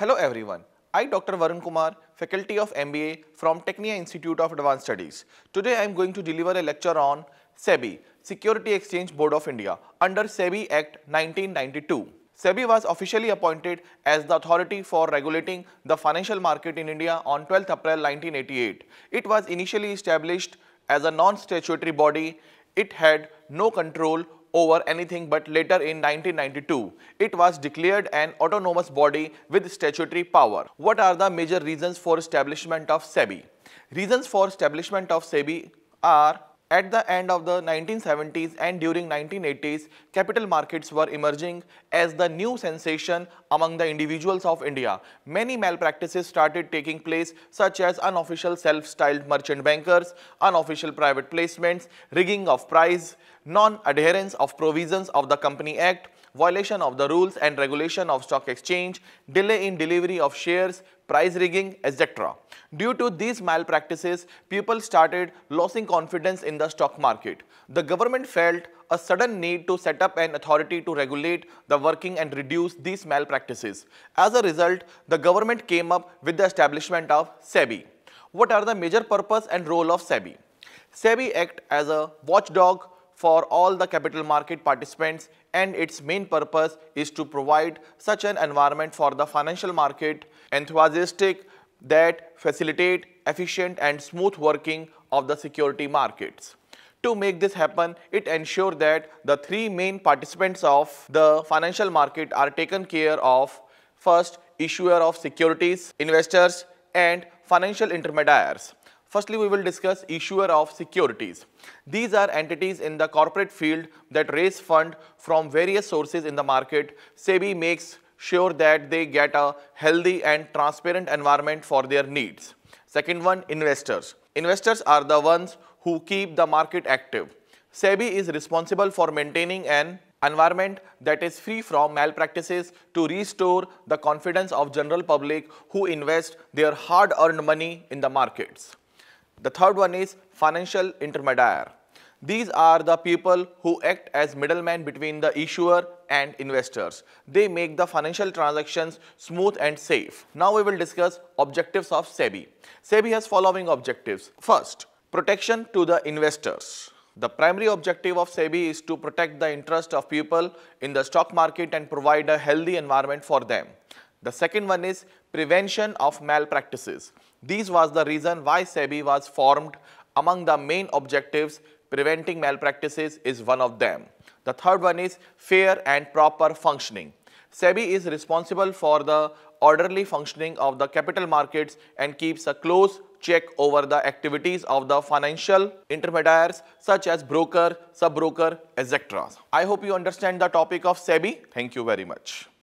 Hello everyone. I, Dr. Varun Kumar, Faculty of MBA from Technia Institute of Advanced Studies. Today I am going to deliver a lecture on SEBI, Security Exchange Board of India, under SEBI Act 1992. SEBI was officially appointed as the authority for regulating the financial market in India on 12 April 1988. It was initially established as a non-statutory body. It had no control over anything but later in 1992, it was declared an autonomous body with statutory power. What are the major reasons for establishment of SEBI? Reasons for establishment of SEBI are at the end of the 1970s and during 1980s, capital markets were emerging as the new sensation among the individuals of India. Many malpractices started taking place such as unofficial self-styled merchant bankers, unofficial private placements, rigging of price, non-adherence of provisions of the Company Act, violation of the rules and regulation of stock exchange, delay in delivery of shares, price rigging, etc. Due to these malpractices, people started losing confidence in the stock market. The government felt a sudden need to set up an authority to regulate the working and reduce these malpractices. As a result, the government came up with the establishment of SEBI. What are the major purpose and role of SEBI? SEBI act as a watchdog for all the capital market participants and its main purpose is to provide such an environment for the financial market enthusiastic that facilitate efficient and smooth working of the security markets. To make this happen, it ensures that the three main participants of the financial market are taken care of. First, issuer of securities, investors and financial intermediaries. Firstly, we will discuss issuer of securities. These are entities in the corporate field that raise fund from various sources in the market. SEBI makes sure that they get a healthy and transparent environment for their needs. Second one, investors. Investors are the ones who keep the market active. SEBI is responsible for maintaining an environment that is free from malpractices to restore the confidence of general public who invest their hard-earned money in the markets. The third one is financial intermediary. These are the people who act as middlemen between the issuer and investors. They make the financial transactions smooth and safe. Now we will discuss objectives of SEBI. SEBI has following objectives. First, protection to the investors. The primary objective of SEBI is to protect the interest of people in the stock market and provide a healthy environment for them. The second one is prevention of malpractices. These was the reason why SEBI was formed. Among the main objectives, preventing malpractices is one of them. The third one is fair and proper functioning. SEBI is responsible for the orderly functioning of the capital markets and keeps a close check over the activities of the financial intermediaries such as broker, sub-broker, etc. I hope you understand the topic of SEBI. Thank you very much.